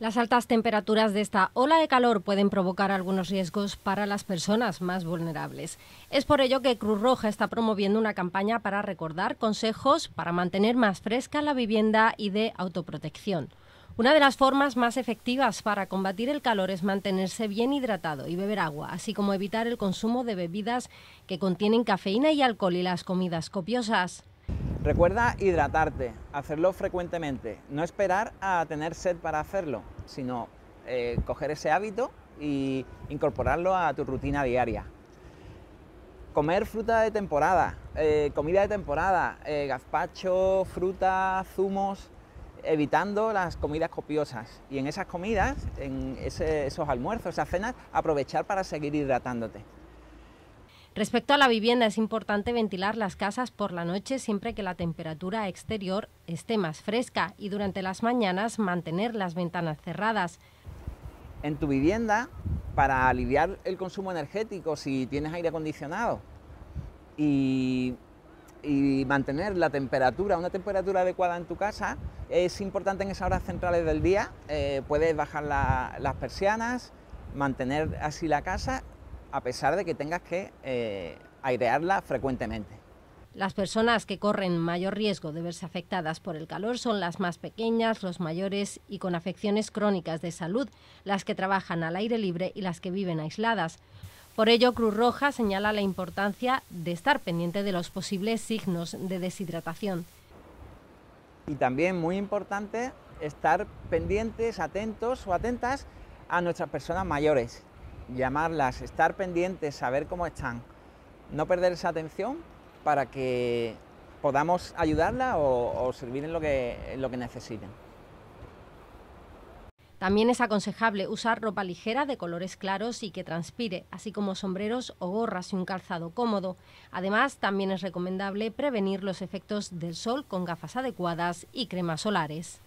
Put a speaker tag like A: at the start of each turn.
A: Las altas temperaturas de esta ola de calor pueden provocar algunos riesgos para las personas más vulnerables. Es por ello que Cruz Roja está promoviendo una campaña para recordar consejos para mantener más fresca la vivienda y de autoprotección. Una de las formas más efectivas para combatir el calor es mantenerse bien hidratado y beber agua, así como evitar el consumo de bebidas que contienen cafeína y alcohol y las comidas copiosas.
B: Recuerda hidratarte, hacerlo frecuentemente, no esperar a tener sed para hacerlo, sino eh, coger ese hábito y incorporarlo a tu rutina diaria. Comer fruta de temporada, eh, comida de temporada, eh, gazpacho, fruta, zumos, evitando las comidas copiosas. Y en esas comidas, en esos almuerzos, esas cenas, aprovechar para seguir hidratándote.
A: Respecto a la vivienda, es importante ventilar las casas por la noche siempre que la temperatura exterior esté más fresca y durante las mañanas mantener las ventanas cerradas.
B: En tu vivienda, para aliviar el consumo energético, si tienes aire acondicionado y, mantener la temperatura, una temperatura adecuada en tu casa, es importante en esas horas centrales del día, eh, puedes bajar las persianas, mantener así la casa a pesar de que tengas que eh, airearla frecuentemente. Las
A: personas que corren mayor riesgo de verse afectadas por el calor son las más pequeñas, los mayores y con afecciones crónicas de salud, las que trabajan al aire libre y las que viven aisladas. Por ello, Cruz Roja señala la importancia de estar pendiente de los posibles signos de deshidratación.
B: Y también muy importante estar pendientes, atentos o atentas a nuestras personas mayores, llamarlas, estar pendientes, saber cómo están, no perder esa atención para que podamos ayudarla o, servir lo que, en lo que necesiten.
A: También es aconsejable usar ropa ligera de colores claros y que transpire, así como sombreros o gorras y un calzado cómodo. Además, también es recomendable prevenir los efectos del sol con gafas adecuadas y cremas solares.